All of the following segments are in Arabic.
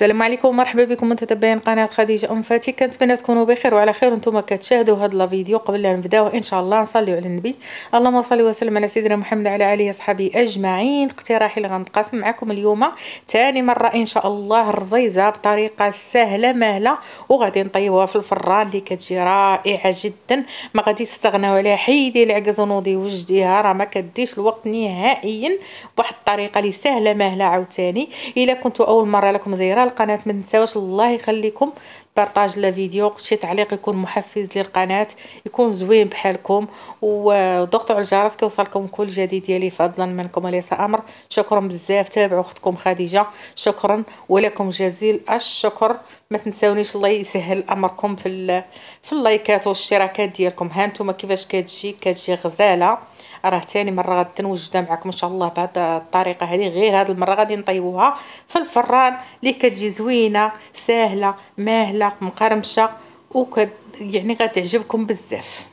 السلام عليكم ومرحبا بكم متتبعين قناه خديجه ام فاتي كنتمنى تكونوا بخير وعلى خير وانتم كتشاهدوا هذا لا فيديو قبل لا نبداو ان شاء الله نصليو على النبي اللهم صل وسلم على سيدنا محمد على اله وصحبه اجمعين اقتراحي اللي غنتقاسم معكم اليوم ثاني مره ان شاء الله الرزيزه بطريقه سهله مهله وغادي نطيبوها في الفران اللي كتجي رائعه جدا ما غادي تستغناو عليها حيدي العكز ونوضي وجديها راه ما كديش الوقت نهائيا بواحد الطريقه اللي سهله مهله عاوتاني الا كنتوا اول مره لكم زيره القناه ما تنساوش الله يخليكم بارطاج لا فيديو شي تعليق يكون محفز للقناه يكون زوين بحالكم وضغطوا على الجرس كيوصلكم كل جديد ديالي فضلا منكم اليس امر شكرا بزاف تابعوا اختكم خديجه شكرا ولكم جزيل الشكر ما تنساونيش الله يسهل امركم في في اللايكات والاشتراكات ديالكم ها نتوما كيفاش كتجي كتجي غزاله راه ثاني مره غادي نوجدها معكم ان شاء الله بهاد الطريقه هذه غير هاد المره غادي نطيبوها في الفران اللي كتجي زوينه ساهله ماهله مقرمشه وكت يعني غتعجبكم بزاف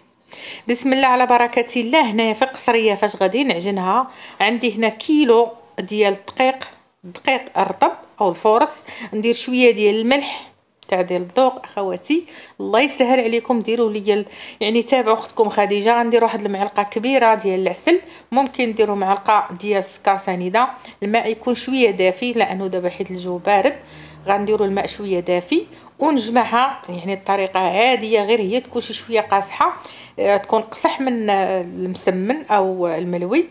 بسم الله على بركه الله هنايا في القصريه فاش غادي نعجنها عندي هنا كيلو ديال الدقيق دقيق الرطب او الفورص ندير شويه ديال الملح تاع ديال الذوق اخواتي الله يسهل عليكم ديروا لي يعني تابعوا اختكم خديجه غندير واحد المعلقه كبيره ديال العسل ممكن ديروا معلقه ديال السكر سنيده الماء يكون شويه دافي لانه دابا حيت الجو بارد غنديروا الماء شويه دافي ونجمعها يعني الطريقه عاديه غير هي تكون شي شويه قاصحه آه، تكون قصح من المسمن او الملوي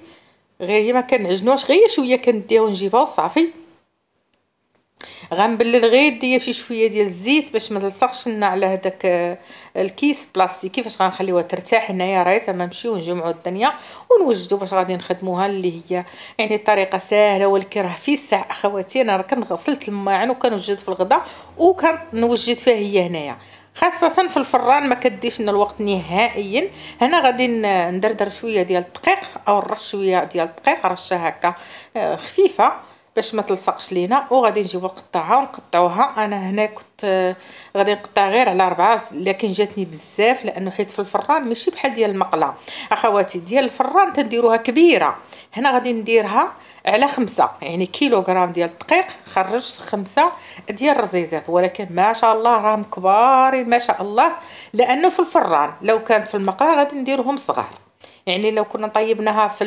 غير هي ما كنعجنوش غير شويه كنديها ونجيبها وصافي غنبلل غير يديا بشي شويه ديال الزيت باش ما تلصقش لنا على هذاك آه، الكيس بلاستيك كيفاش غنخليوها ترتاح هنايا تما نمشيو نجمعوا الدنيا ونوجدوا باش غادي نخدموها اللي هي يعني الطريقه سهله ولكن راه في الساعه اخواتي انا راه كنغسلت الماعن وكنوجد في الغداء وكنوجد فيها هي هنايا خاصة في الفران ما كديش لنا الوقت نهائيا هنا غادي ندردر شويه ديال الدقيق او نرش شويه ديال الدقيق رشه هكا آه، خفيفه باش ما تلصقش لينا وغادي نجيو نقطعها ونقطعوها انا هنا كنت آه، غادي نقطع غير على اربعه لكن جاتني بزاف لانه حيت في الفران ماشي بحال ديال المقله اخواتي ديال الفران تنديروها كبيره هنا غادي نديرها على خمسة يعني كيلوغرام ديال الدقيق خرجت خمسة ديال الرزيزات ولكن ما شاء الله راهم كبارين ما شاء الله لانه في الفران لو كانت في المقله غادي نديروهم صغار يعني لو كنا طيبناها في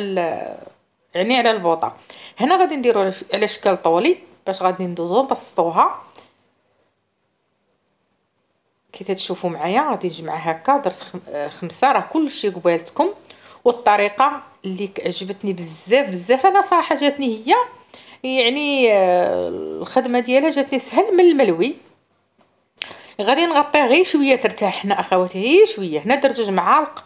يعني على البوطه هنا غادي نديرو على شكل طولي باش غادي ندوزو نبسطوها كي تشوفوا معايا غادي نجمع هكا درت آه، خمسه راه كلشي قبالتكم والطريقه اللي عجبتني بزاف بزاف انا صراحه جاتني هي يعني آه، الخدمه ديالها جاتني سهل من الملوي غادي نغطي غير شويه ترتاح هنا اخواتي غير شويه هنا درت جوج معالق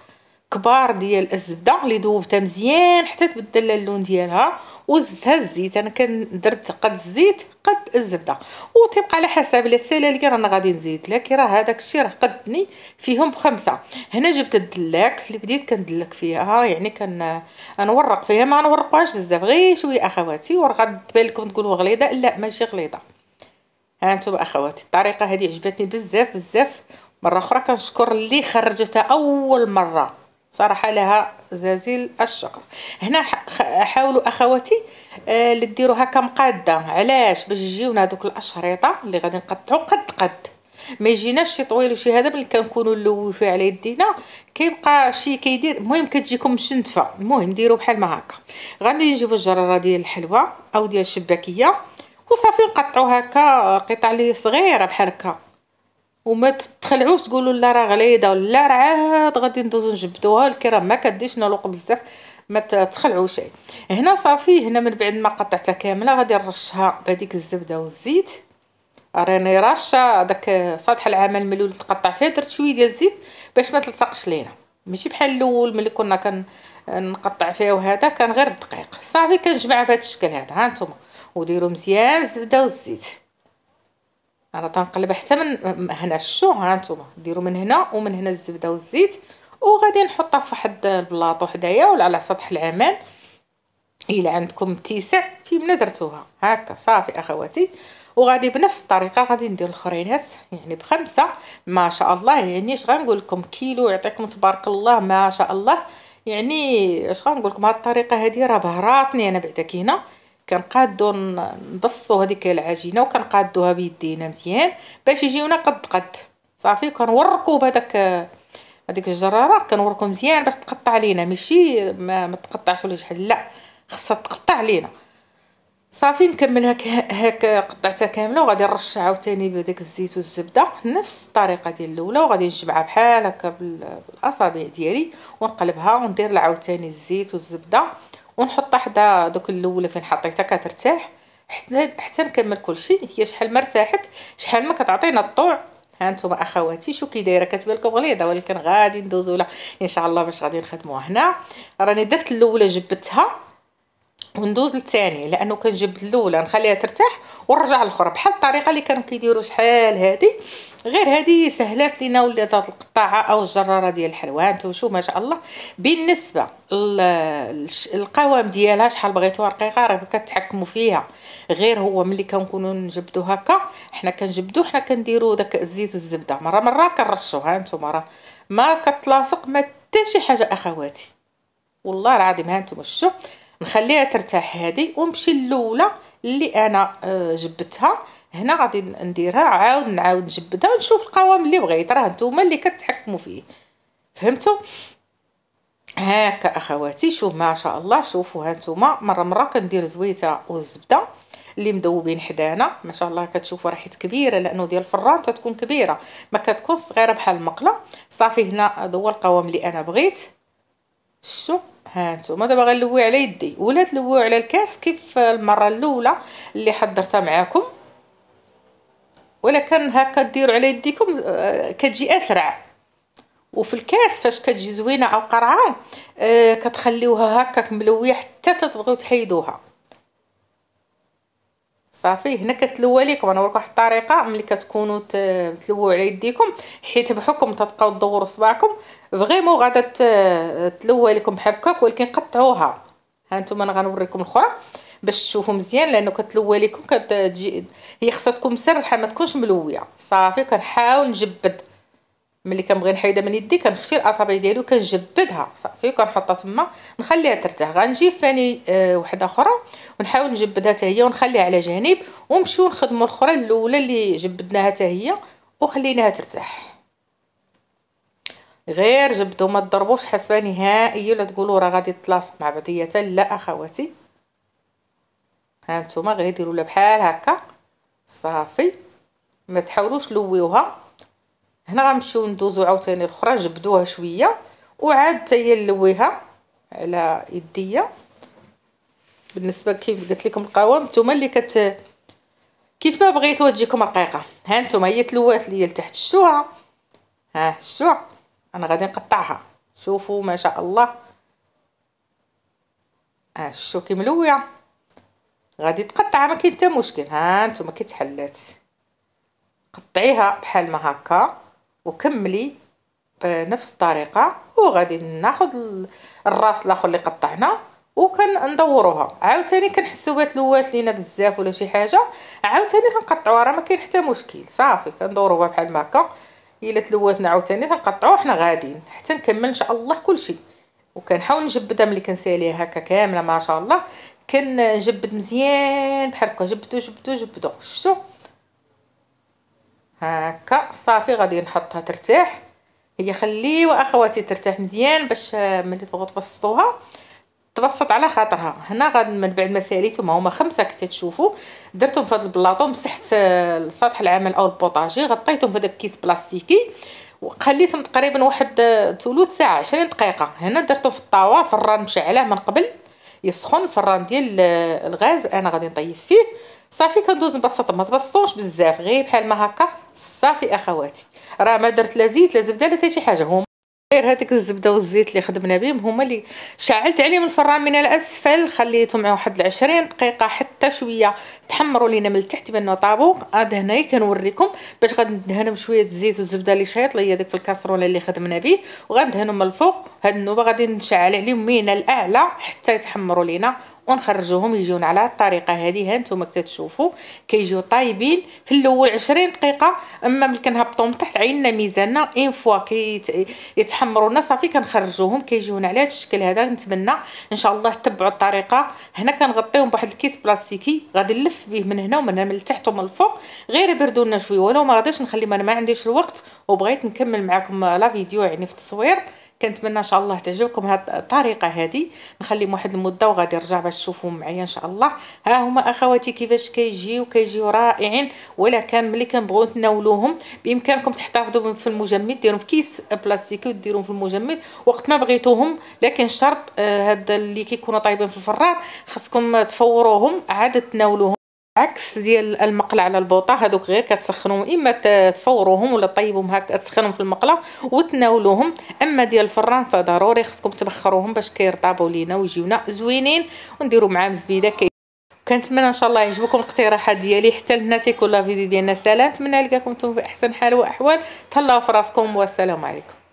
كبار ديال الزبده اللي ذوبتها مزيان حتى تبدل اللون ديالها وزدتها الزيت انا كندرت قد الزيت قد الزبده وتبقى على حسب اللي تسالى لي رانا غادي نزيد لك راه هذاك الشيء راه قدني فيهم بخمسه هنا جبت الدلاك اللي بديت كندلك فيها يعني كن نورق فيها ما نورقوهاش بزاف غير شويه اخواتي وراه تبان لكم تقولوا غليظه لا ماشي غليظه ها انتم اخواتي الطريقه هذه عجبتني بزاف بزاف مره اخرى كنشكر اللي خرجتها اول مره صراحه لها زازيل الشكر هنا حاولوا اخواتي اللي آه، ديروها كمقاده علاش باش يجيونا دوك الاشريطه اللي غادي نقطعو قد قد ما يجيناش شي طويل وشي هذا بل كنكونوا نلوفوا على يدينا كيبقى شي كيدير المهم كتجيكم مشنتفه المهم ديروا بحال ما هكا غادي نجيبوا الجراره ديال الحلوه او ديال الشباكيه وصافي نقطعوها هكا قطع لي صغيره بحال هكا وما تخلعوش تقولوا لا راه غليظه ولا راه عاد غادي ندوزو نجبدوها لكي راه ما كديش نلوق بزاف ما شيء هنا صافي هنا من بعد ما قطعتها كامله غادي نرشها بهذيك الزبده والزيت راني رشه داك سطح العمل الملول تقطع فيه درت شويه ديال الزيت باش ما تلصقش لينا ماشي بحال الاول ملي كنا كن نقطع فيه وهذا كان غير الدقيق صافي كنجمع بهذا الشكل هذا ها نتوما وديروا مزيان الزبده والزيت انا تنقلبها حتى من هنا الشو ها نتوما ديروا من هنا ومن هنا الزبده والزيت وغادي نحطها في واحد البلاطو حدايا ولا على سطح العمل الا عندكم في من درتوها هكا صافي اخواتي وغادي بنفس الطريقه غادي ندير الاخرينات يعني بخمسه ما شاء الله يعني اش غنقول لكم كيلو يعطيكم تبارك الله ما شاء الله يعني اش غنقول لكم هاد الطريقه هذه راه بهراتني انا بعدا كاينه كنقادو نبصو هذيك العجينه وكنقادوها بيدينا مزيان باش يجيونا قد قد صافي كنوركو بهذاك هذيك الجراره كنوركو مزيان باش تقطع علينا ماشي ما, ما تقطعش ولا شي حاجه لا خاصها تقطع علينا صافي نكمل هكا قطعتها كامله وغادي نرش عاوتاني بداك الزيت والزبده نفس الطريقه ديال الاولى وغادي نجمعها بحال هكا بالاصابع ديالي ونقلبها وندير لها عاوتاني الزيت والزبده ونحطها حدا دوك الاولى فين حطيتها كترتاح حتى نكمل نكمل كلشي هي شحال ما ارتاحت شحال ما كتعطينا الطوع ها انتم اخواتي شو كي دايره كتبان لكم غليظه ولكن غادي ندوزو لها ان شاء الله باش غادي نخدموها هنا راني درت الاولى جبتها وندوز للثاني لانه كنجبد الاولى نخليها ترتاح ونرجع الاخرى بحال الطريقه اللي كانوا كيديروا شحال هادي غير هذه سهلات لينا ولات القطاعه او الجراره ديال الحلوى انتم شو ما شاء الله بالنسبه القوام ديالها شحال بغيتوها رقيقه راه كتحكموا فيها غير هو ملي كنكونوا نجبدو هكا حنا كنجبدو حنا كنديرو داك الزيت والزبده مره مره كنرشو ها انتم راه ما كتلاصق ما حتى شي حاجه اخواتي والله العظيم ها انتم شو نخليها ترتاح هذه ونمشي الاولى اللي انا آه، جبتها هنا غادي نديرها عاود نعاود نجبدها ونشوف القوام اللي بغيت راه نتوما اللي كتحكموا فيه فهمتوا هاكا اخواتي شوف ما شاء الله شوفوا هانتوما مره مره كندير زويته والزبده اللي مذوبين حدانا ما شاء الله كتشوفوا راه حيت كبيره لانه ديال الفران تتكون كبيره ما كتكون صغيره بحال المقله صافي هنا هو القوام اللي انا بغيت شو هانتوما دابا غنلوي على يدي ولا تلويو على الكاس كيف المره الاولى اللي حضرتها معاكم ولكن هكا ديروا على يديكم آه، كتجي اسرع وفي الكاس فاش كتجي زوينه او قرعه آه كتخليوها هكا ملويه حتى تبغيو تحيدوها صافي هنا كتلوى لكم انا واحد الطريقه ملي كتكونوا تلووا على يديكم حيت بحكم تبقاو تدوروا صباعكم فريمون غادا تلوى لكم بحال هكاك ولكن قطعوها ها انتم انا غنوريكم الاخرى باش تشوفوا مزيان لانه كتلوى لكم كتجي هي خصها تكون مسرحه ما تكونش ملويه صافي كنحاول نجبد ملي كنبغي نحيدها من يدي كنخشي الاصابع ديالو وكنجبدها صافي كنحطها تما نخليها ترتاح غنجيب فاني آه وحده اخرى ونحاول نجبدها حتى هي ونخليها على جانب ونمشيو نخدموا الاخرى الاولى اللي جبدناها حتى هي وخليناها ترتاح غير جبدوا ما تضربوش حسبه نهائيه ولا تقولوا راه غادي تلاصق مع بعضياتها لا اخواتي ها نتوما غير ديروا لها بحال هكا صافي ما تحاولوش لويوها هنا غنمشيو ندوزو عاوتاني الاخرى جبدوها شويه وعاد حتى هي نلويها على يديا بالنسبه كيف قلت لكم القوام نتوما اللي كت كيف ما بغيتوها تجيكم رقيقه ها نتوما هي تلوات ليا لتحت الشوعه ها شتوها انا غادي نقطعها شوفوا ما شاء الله ها الشو كي ملويه غادي تقطع ما كاين حتى مشكل ها نتوما كيتحلات قطعيها بحال ما هكا وكملي بنفس الطريقه وغادي ناخذ الراس الاخر اللي قطعناه وكندوروها عاوتاني كنحسو بها لوات لينا بزاف ولا شي حاجه عاوتاني غنقطعوها راه ما كاين حتى مشكل صافي كندوروها بحال ما هكا الا تلواتنا عاوتاني غنقطعوها حنا غاديين حتى نكمل ان شاء الله كلشي وكنحاول نجبدها ملي كنساليها هكا كامله ما شاء الله كن جبد مزيان بحال هكا جبدو جبدو جبدو شفتو هكا صافي غادي نحطها ترتاح هي خليوها اخواتي ترتاح مزيان باش آه، ملي تبغوا تبسطوها تبسط على خاطرها هنا غادي من بعد ما ساليتهم هما خمسه كي تشوفوا درتهم في هذا البلاطو مسحت آه، السطح العمل او البوطاجي غطيتهم في داك كيس بلاستيكي وخليتهم تقريبا واحد آه، ثلث ساعه 20 دقيقه هنا درتهم في الطاوه في الران مشعله من قبل يسخن الفران ديال الغاز انا غادي نطيب فيه صافي كندوز نبسط ما تبسطوش بزاف غير بحال ما هكا صافي اخواتي راه ما درت لا زيت لا زبده لا حتى شي حاجه هما غير هذيك الزبده والزيت اللي خدمنا بهم هما اللي شعلت عليهم الفران من الاسفل خليتهم واحد 20 دقيقه حتى شويه تحمروا لينا من التحت بانه طابو عاد هنايا كنوريكم باش غندهنهم شويه الزيت والزبده اللي شايط ليا داك في الكاسرونه اللي خدمنا به وغندهنهم من الفوق هاد النوبه غادي نشعل عليهم من الاعلى حتى يتحمروا لينا ونخرجوهم يجون على الطريقه هذه ها نتوما كتشوفوا كيجيو طايبين في الاول 20 دقيقه اما ملي كنهبطوهم تحت عيننا ميزاننا اين فوا كيتحمروا لنا صافي كنخرجوهم كيجيونا على هذا الشكل هذا نتمنى ان شاء الله تبعوا الطريقه هنا كنغطيهم بواحد الكيس بلاستيكي غادي نلف به من هنا ومن هنا من التحت ومن الفوق غير يبردوا لنا شويه ولو ما غاديش نخليهم انا ما عنديش الوقت وبغيت نكمل معكم لا فيديو يعني في التصوير كنتمنى ان شاء الله تعجبكم هاد الطريقه هذه نخليهم واحد المده وغادي نرجع باش تشوفوا معايا ان شاء الله ها هما اخواتي كيفاش كيجيو كيجيو رائعين ولكن ملي كنبغيو نتناولوهم بامكانكم تحتفظوا في المجمد ديرهم في كيس بلاستيكي وديرهم في المجمد وقت ما بغيتوهم لكن شرط آه، هاد اللي كيكونوا طايبين في الفرار خاصكم تفوروهم عاد تناولوهم عكس ديال المقلة على البوطة هادوك غير كتسخنوهم اما تفوروهم ولا طيبهم هكا تسخنهم في المقلة وتناولوهم اما ديال الفران فضروري خصكم تبخروهم باش كيرطابوا لينا ويجيونا زوينين ونديروا معاهم زبيده كي كنتمنى ان شاء الله يعجبكم الاقتراحات ديالي حتى لهنا تيكون لا فيديو ديالنا سالا نتمنى نلقاكم في احسن حال واحوال تهلاو في راسكم والسلام عليكم